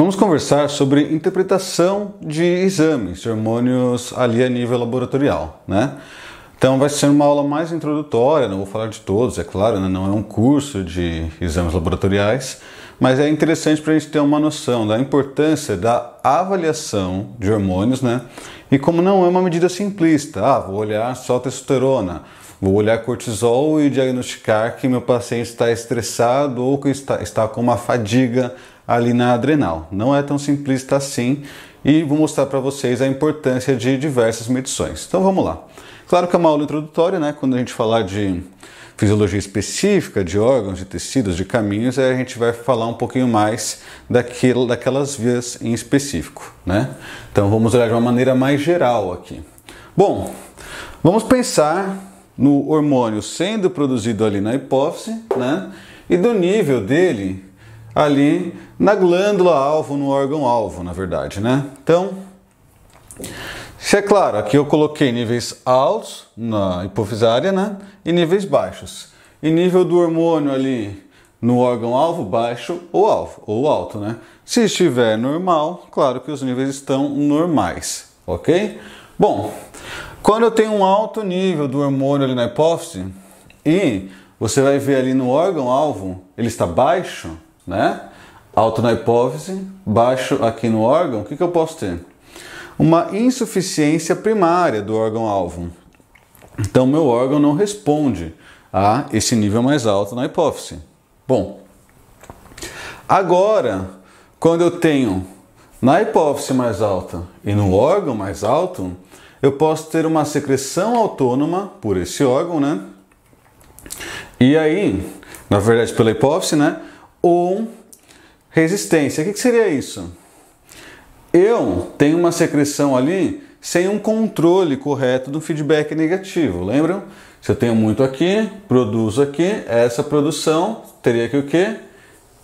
Vamos conversar sobre interpretação de exames, de hormônios ali a nível laboratorial, né? Então vai ser uma aula mais introdutória, não vou falar de todos, é claro, né? não é um curso de exames laboratoriais, mas é interessante para a gente ter uma noção da importância da avaliação de hormônios, né? E como não é uma medida simplista, ah, vou olhar só testosterona, vou olhar cortisol e diagnosticar que meu paciente está estressado ou que está, está com uma fadiga ali na adrenal. Não é tão simplista assim e vou mostrar para vocês a importância de diversas medições. Então vamos lá. Claro que é uma aula introdutória, né? Quando a gente falar de fisiologia específica, de órgãos, de tecidos, de caminhos, aí a gente vai falar um pouquinho mais daquilo, daquelas vias em específico, né? Então vamos olhar de uma maneira mais geral aqui. Bom, vamos pensar no hormônio sendo produzido ali na hipófise, né? E do nível dele ali na glândula alvo, no órgão alvo, na verdade, né? Então, se é claro, aqui eu coloquei níveis altos na hipofisária, né? E níveis baixos. E nível do hormônio ali no órgão alvo baixo ou alvo ou alto, né? Se estiver normal, claro que os níveis estão normais, ok? Bom, quando eu tenho um alto nível do hormônio ali na hipófise e você vai ver ali no órgão alvo, ele está baixo, né? Alto na hipófise, baixo aqui no órgão, o que, que eu posso ter? Uma insuficiência primária do órgão-alvo. Então, meu órgão não responde a esse nível mais alto na hipófise. Bom, agora, quando eu tenho na hipófise mais alta e no órgão mais alto, eu posso ter uma secreção autônoma por esse órgão, né? E aí, na verdade, pela hipófise, né? ou resistência. O que seria isso? Eu tenho uma secreção ali sem um controle correto do feedback negativo, lembram? Se eu tenho muito aqui, produzo aqui, essa produção teria que o quê?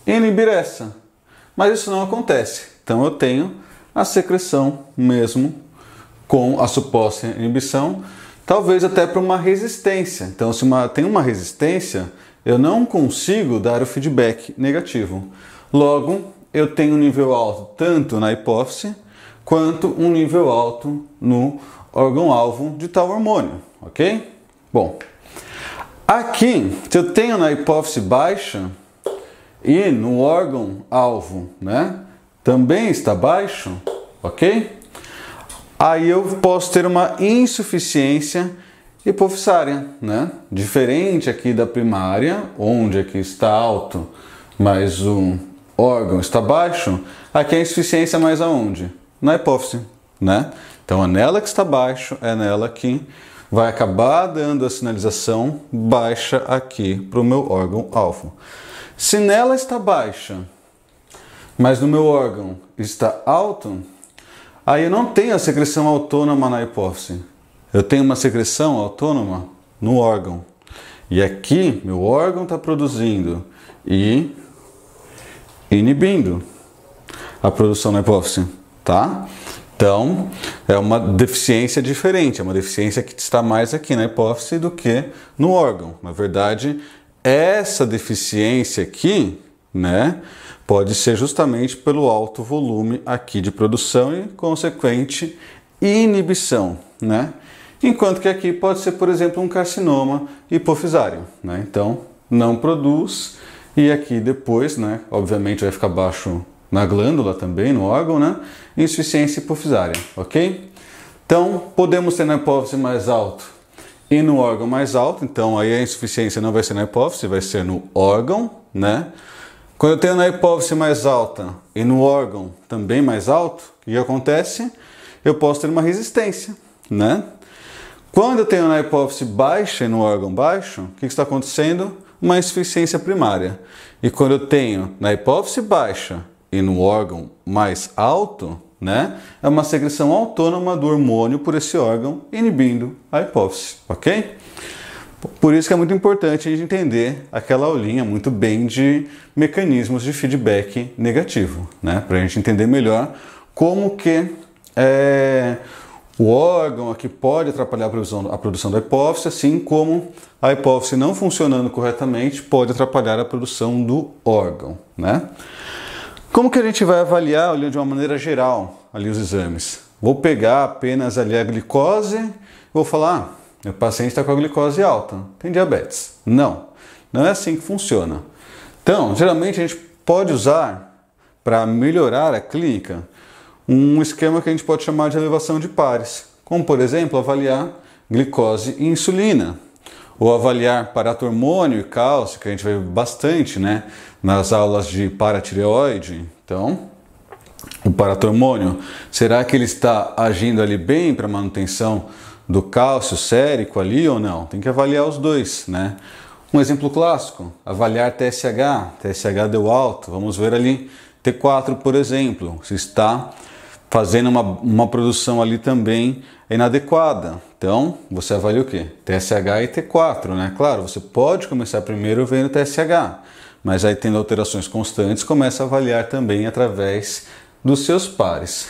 Inibir essa. Mas isso não acontece. Então eu tenho a secreção mesmo com a suposta inibição, talvez até para uma resistência. Então se uma, tem uma resistência, eu não consigo dar o feedback negativo. Logo, eu tenho um nível alto tanto na hipófise quanto um nível alto no órgão-alvo de tal hormônio, ok? Bom, aqui, se eu tenho na hipófise baixa e no órgão-alvo, né, também está baixo, ok? Aí eu posso ter uma insuficiência hipofissária, né? Diferente aqui da primária, onde aqui está alto, mas o órgão está baixo, aqui a insuficiência é mais aonde? Na hipófise, né? Então é nela que está baixo, é nela que vai acabar dando a sinalização baixa aqui para o meu órgão alfa. Se nela está baixa, mas no meu órgão está alto, aí eu não tenho a secreção autônoma na hipófise eu tenho uma secreção autônoma no órgão. E aqui meu órgão está produzindo e inibindo a produção na hipófise, tá? Então, é uma deficiência diferente, é uma deficiência que está mais aqui na hipófise do que no órgão. Na verdade, essa deficiência aqui, né, pode ser justamente pelo alto volume aqui de produção e consequente inibição, né? Enquanto que aqui pode ser, por exemplo, um carcinoma hipofisário, né? Então, não produz e aqui depois, né, obviamente vai ficar baixo na glândula também, no órgão, né? Insuficiência hipofisária, ok? Então, podemos ter na hipófise mais alto e no órgão mais alto, então aí a insuficiência não vai ser na hipófise, vai ser no órgão, né? Quando eu tenho na hipófise mais alta e no órgão também mais alto, o que acontece? Eu posso ter uma resistência, né? Quando eu tenho na hipófise baixa e no órgão baixo, o que está acontecendo? Uma insuficiência primária. E quando eu tenho na hipófise baixa e no órgão mais alto, né, é uma secreção autônoma do hormônio por esse órgão, inibindo a hipófise, ok? Por isso que é muito importante a gente entender aquela aulinha muito bem de mecanismos de feedback negativo, né? Para a gente entender melhor como que é, o órgão aqui pode atrapalhar a produção, a produção da hipófise, assim como a hipófise não funcionando corretamente pode atrapalhar a produção do órgão, né? Como que a gente vai avaliar, olhando de uma maneira geral, ali os exames? Vou pegar apenas ali a glicose e vou falar, ah, meu paciente está com a glicose alta, tem diabetes. Não, não é assim que funciona. Então, geralmente a gente pode usar para melhorar a clínica um esquema que a gente pode chamar de elevação de pares, como por exemplo avaliar glicose e insulina, ou avaliar paratormônio e cálcio, que a gente vê bastante né, nas aulas de paratireoide. Então, o paratormônio, será que ele está agindo ali bem para manutenção do cálcio sérico ali ou não? Tem que avaliar os dois, né? Um exemplo clássico, avaliar TSH, TSH deu alto, vamos ver ali T4, por exemplo, se está fazendo uma, uma produção ali também inadequada. Então, você avalia o quê? TSH e T4, né? Claro, você pode começar primeiro vendo TSH, mas aí tendo alterações constantes, começa a avaliar também através dos seus pares.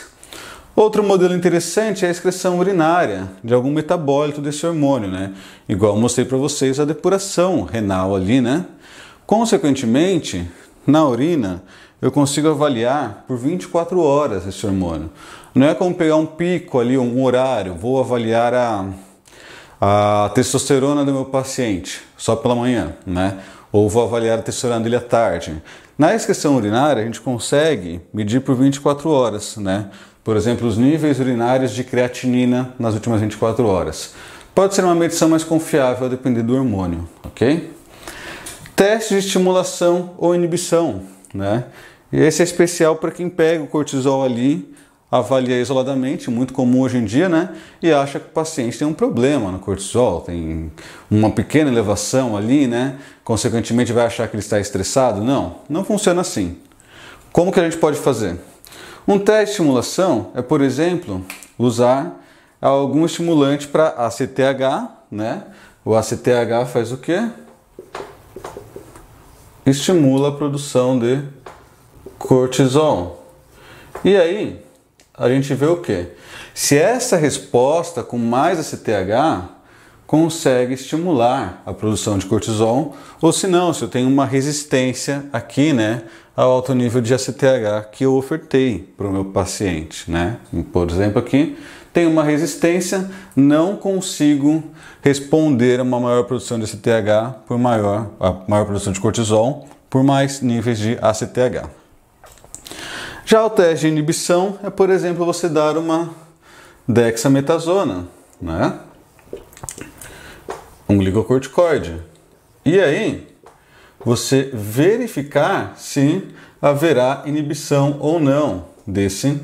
Outro modelo interessante é a excreção urinária de algum metabólito desse hormônio, né? Igual mostrei para vocês a depuração renal ali, né? Consequentemente, na urina, eu consigo avaliar por 24 horas esse hormônio. Não é como pegar um pico ali, um horário, vou avaliar a, a testosterona do meu paciente só pela manhã, né? Ou vou avaliar a testosterona dele à tarde. Na excreção urinária, a gente consegue medir por 24 horas, né? Por exemplo, os níveis urinários de creatinina nas últimas 24 horas. Pode ser uma medição mais confiável, a depender do hormônio, ok? Teste de estimulação ou inibição né? E esse é especial para quem pega o cortisol ali, avalia isoladamente, muito comum hoje em dia, né? E acha que o paciente tem um problema no cortisol, tem uma pequena elevação ali, né? Consequentemente vai achar que ele está estressado. Não, não funciona assim. Como que a gente pode fazer? Um teste de estimulação é, por exemplo, usar algum estimulante para ACTH, né? O ACTH faz o quê? estimula a produção de cortisol. E aí, a gente vê o que? Se essa resposta com mais ACTH consegue estimular a produção de cortisol, ou se não, se eu tenho uma resistência aqui, né, ao alto nível de ACTH que eu ofertei para o meu paciente. Né? Por exemplo, aqui tem uma resistência, não consigo responder a uma maior produção de ACTH por maior, a maior produção de cortisol por mais níveis de ACTH. Já o teste de inibição é, por exemplo, você dar uma dexametasona, né? um glicocorticoide. E aí, você verificar se haverá inibição ou não desse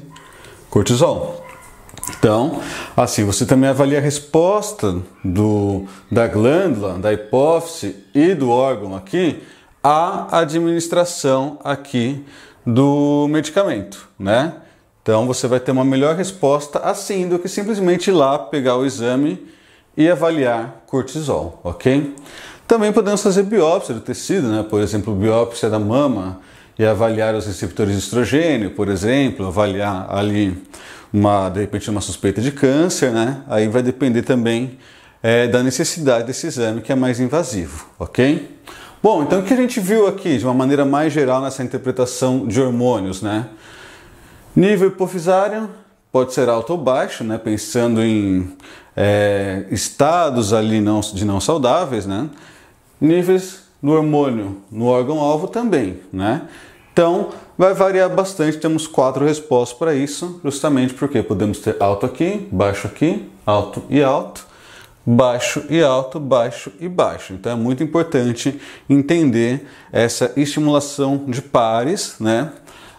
cortisol. Então, assim, você também avalia a resposta do, da glândula, da hipófise e do órgão aqui à administração aqui do medicamento, né? Então você vai ter uma melhor resposta assim do que simplesmente ir lá pegar o exame e avaliar cortisol, ok? Também podemos fazer biópsia do tecido, né? por exemplo, biópsia da mama e avaliar os receptores de estrogênio, por exemplo, avaliar ali uma, de repente uma suspeita de câncer, né? Aí vai depender também é, da necessidade desse exame que é mais invasivo, ok? Bom, então o que a gente viu aqui de uma maneira mais geral nessa interpretação de hormônios, né? Nível hipofisário pode ser alto ou baixo, né? Pensando em é, estados ali não, de não saudáveis, né? Níveis no hormônio, no órgão-alvo também, né? Então, vai variar bastante, temos quatro respostas para isso, justamente porque podemos ter alto aqui, baixo aqui, alto e alto, baixo e alto, baixo e baixo. Então é muito importante entender essa estimulação de pares, né?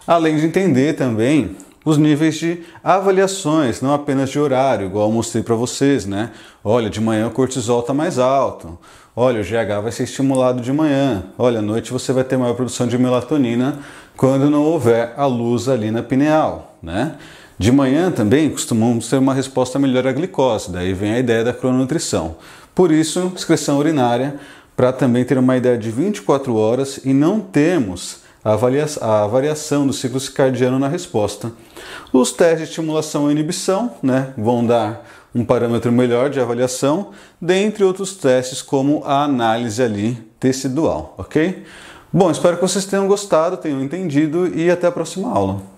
Além de entender também os níveis de avaliações, não apenas de horário, igual eu mostrei para vocês, né? Olha, de manhã o cortisol está mais alto. Olha, o GH vai ser estimulado de manhã. Olha, à noite você vai ter maior produção de melatonina quando não houver a luz ali na pineal, né? De manhã também costumamos ter uma resposta melhor à glicose, daí vem a ideia da crononutrição. Por isso, excreção urinária, para também ter uma ideia de 24 horas e não termos a, variação do ciclo circadiano na resposta. Os testes de estimulação e inibição né, vão dar um parâmetro melhor de avaliação, dentre outros testes como a análise ali tecidual, ok? Bom, espero que vocês tenham gostado, tenham entendido e até a próxima aula.